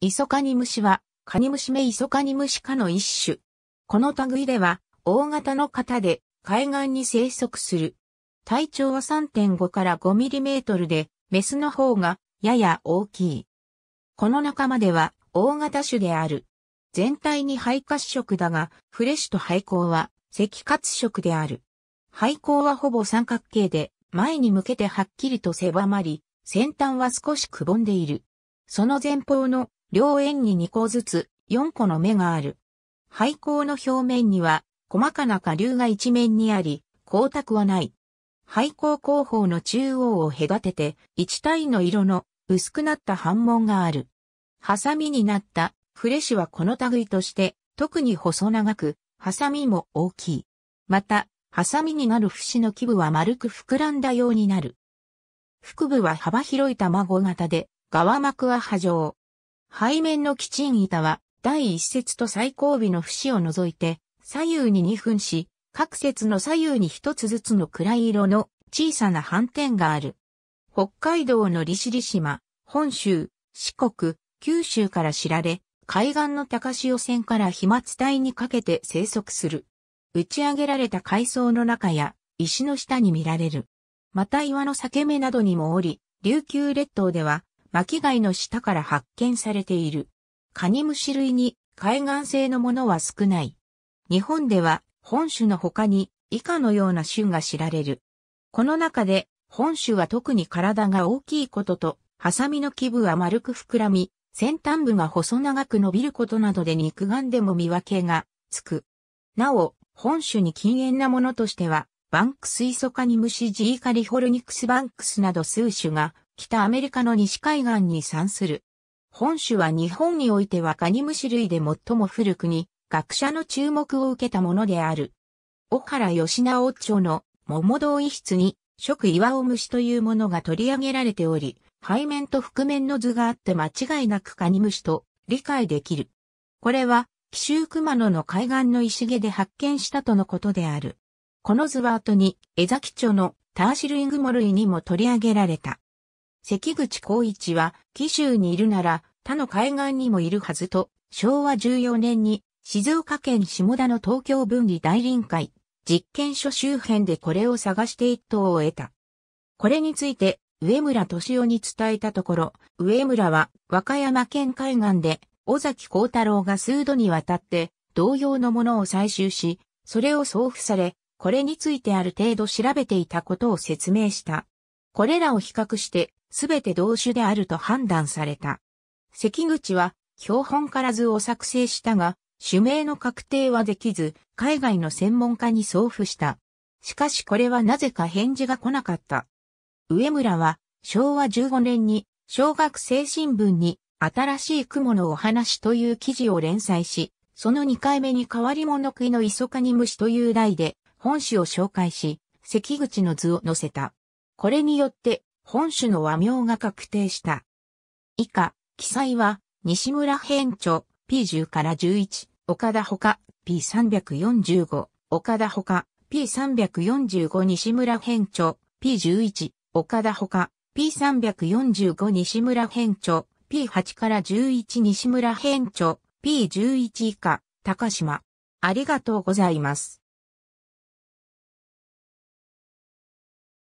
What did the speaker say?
イソカニムシは、カニムシ目イソカニムシ科の一種。この類では、大型の型で海岸に生息する。体長は3.5から5ミリメートルで、メスの方がやや大きい。この仲間では大型種である。全体に肺褐色だが、フレッシュと肺孔は赤褐色である。肺孔はほぼ三角形で、前に向けてはっきりと狭まり、先端は少しくぼんでいる。その前方の両円に2個ずつ4個の目がある。廃校の表面には細かな下流が一面にあり、光沢はない。廃校後方の中央を隔てて、一体の色の薄くなった反紋がある。ハサミになったフレシはこの類として、特に細長く、ハサミも大きい。また、ハサミになる節の基部は丸く膨らんだようになる。腹部は幅広い卵型で、側膜は波状。背面の基賃板は、第一節と最後尾の節を除いて、左右に2分し、各節の左右に一つずつの暗い色の小さな斑点がある。北海道の利尻島、本州、四国、九州から知られ、海岸の高潮線から飛沫帯にかけて生息する。打ち上げられた海藻の中や石の下に見られる。また岩の裂け目などにもおり、琉球列島では巻貝の下から発見されている。カニムシ類に海岸性のものは少ない。日本では本種の他に以下のような種が知られる。この中で本種は特に体が大きいことと、ハサミの基部は丸く膨らみ、先端部が細長く伸びることなどで肉眼でも見分けがつく。なお、本種に禁煙なものとしては、バンクスイソカニムシジイカリフォルニクスバンクスなど数種が北アメリカの西海岸に産する。本種は日本においてはカニムシ類で最も古くに、学者の注目を受けたものである。小原義直町の桃堂遺室に、食岩尾虫というものが取り上げられており、背面と覆面の図があって間違いなくカニムシと理解できる。これは、奇襲熊野の海岸の石毛で発見したとのことである。この図は後に、江崎町のターシルイングモ類にも取り上げられた。関口光一は、紀州にいるなら、他の海岸にもいるはずと、昭和14年に、静岡県下田の東京分離大臨海、実験所周辺でこれを探して一等を得た。これについて、上村敏夫に伝えたところ、上村は和歌山県海岸で、尾崎幸太郎が数度にわたって、同様のものを採集し、それを送付され、これについてある程度調べていたことを説明した。これらを比較して、すべて同種であると判断された。関口は標本から図を作成したが、種名の確定はできず、海外の専門家に送付した。しかしこれはなぜか返事が来なかった。上村は昭和15年に小学生新聞に新しい雲のお話という記事を連載し、その2回目に変わり者食いの磯カニ虫という題で本誌を紹介し、関口の図を載せた。これによって本種の和名が確定した。以下、記載は、西村編著 P10 から11、岡田ほか P345、岡田ほか P345 西村編著 P11、岡田ほか P345 西村編著 P8 から11西村編著 P11 以下、高島。ありがとうございます。